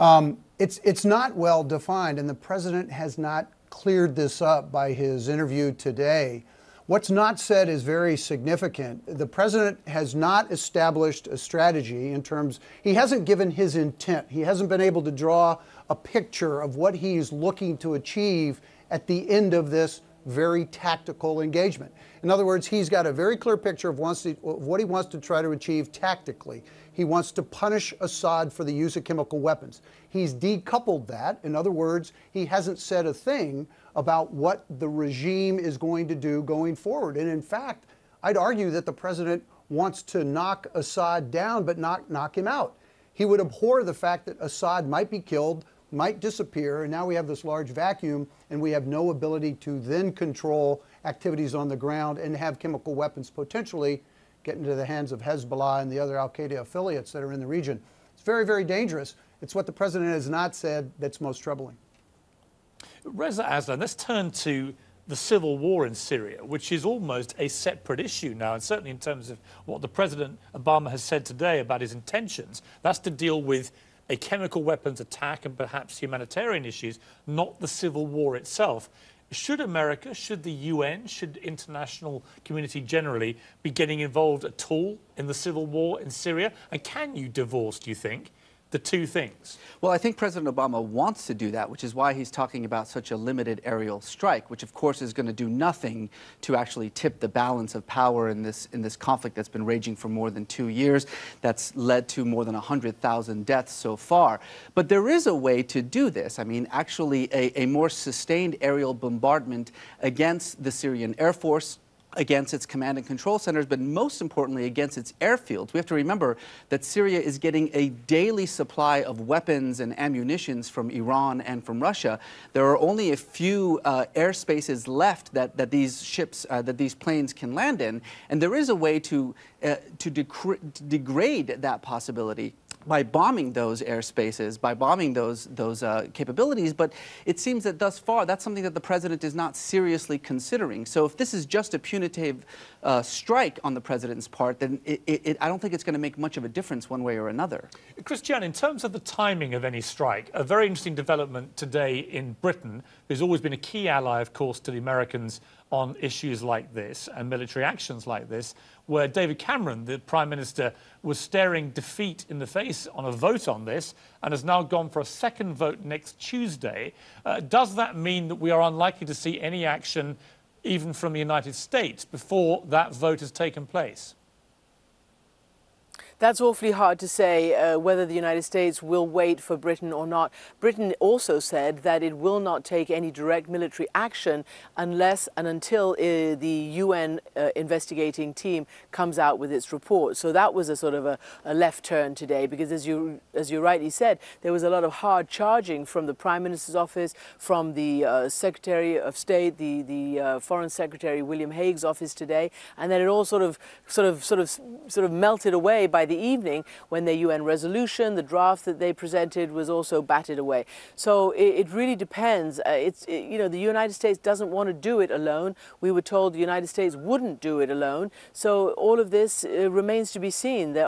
Um, it's, it's not well defined, and the president has not cleared this up by his interview today. What's not said is very significant. The president has not established a strategy in terms, he hasn't given his intent. He hasn't been able to draw a picture of what he's looking to achieve at the end of this very tactical engagement. In other words, he's got a very clear picture of, wants to, of what he wants to try to achieve tactically. He wants to punish Assad for the use of chemical weapons. He's decoupled that. In other words, he hasn't said a thing about what the regime is going to do going forward. And in fact, I'd argue that the president wants to knock Assad down, but not knock him out. He would abhor the fact that Assad might be killed might disappear, and now we have this large vacuum, and we have no ability to then control activities on the ground and have chemical weapons potentially get into the hands of Hezbollah and the other al Qaeda affiliates that are in the region. It's very, very dangerous. It's what the president has not said that's most troubling. Reza Aslan, let's turn to the civil war in Syria, which is almost a separate issue now, and certainly in terms of what the President Obama has said today about his intentions, that's to deal with a chemical weapons attack and perhaps humanitarian issues, not the civil war itself. Should America, should the UN, should international community generally be getting involved at all in the civil war in Syria? And can you divorce, do you think, the two things? Well, I think President Obama wants to do that, which is why he's talking about such a limited aerial strike, which of course is going to do nothing to actually tip the balance of power in this in this conflict that's been raging for more than 2 years that's led to more than 100,000 deaths so far. But there is a way to do this. I mean, actually a, a more sustained aerial bombardment against the Syrian air force against its command and control centers, but most importantly against its airfields. We have to remember that Syria is getting a daily supply of weapons and ammunition from Iran and from Russia. There are only a few uh, airspaces left that, that these ships, uh, that these planes can land in, and there is a way to, uh, to, to degrade that possibility by bombing those airspaces, by bombing those, those uh, capabilities. But it seems that thus far, that's something that the president is not seriously considering. So if this is just a punitive uh, strike on the president's part, then it, it, I don't think it's going to make much of a difference one way or another. Christian, in terms of the timing of any strike, a very interesting development today in Britain, who's always been a key ally, of course, to the Americans on issues like this and military actions like this, where David Cameron, the Prime Minister, was staring defeat in the face on a vote on this and has now gone for a second vote next Tuesday. Uh, does that mean that we are unlikely to see any action, even from the United States, before that vote has taken place? That's awfully hard to say uh, whether the United States will wait for Britain or not. Britain also said that it will not take any direct military action unless and until uh, the UN uh, investigating team comes out with its report. So that was a sort of a, a left turn today because as you as you rightly said, there was a lot of hard charging from the Prime Minister's office, from the uh, Secretary of State, the the uh, Foreign Secretary William Hague's office today, and then it all sort of sort of sort of sort of melted away by the the evening when the UN resolution, the draft that they presented, was also batted away. So it, it really depends. Uh, it's it, you know the United States doesn't want to do it alone. We were told the United States wouldn't do it alone. So all of this uh, remains to be seen. There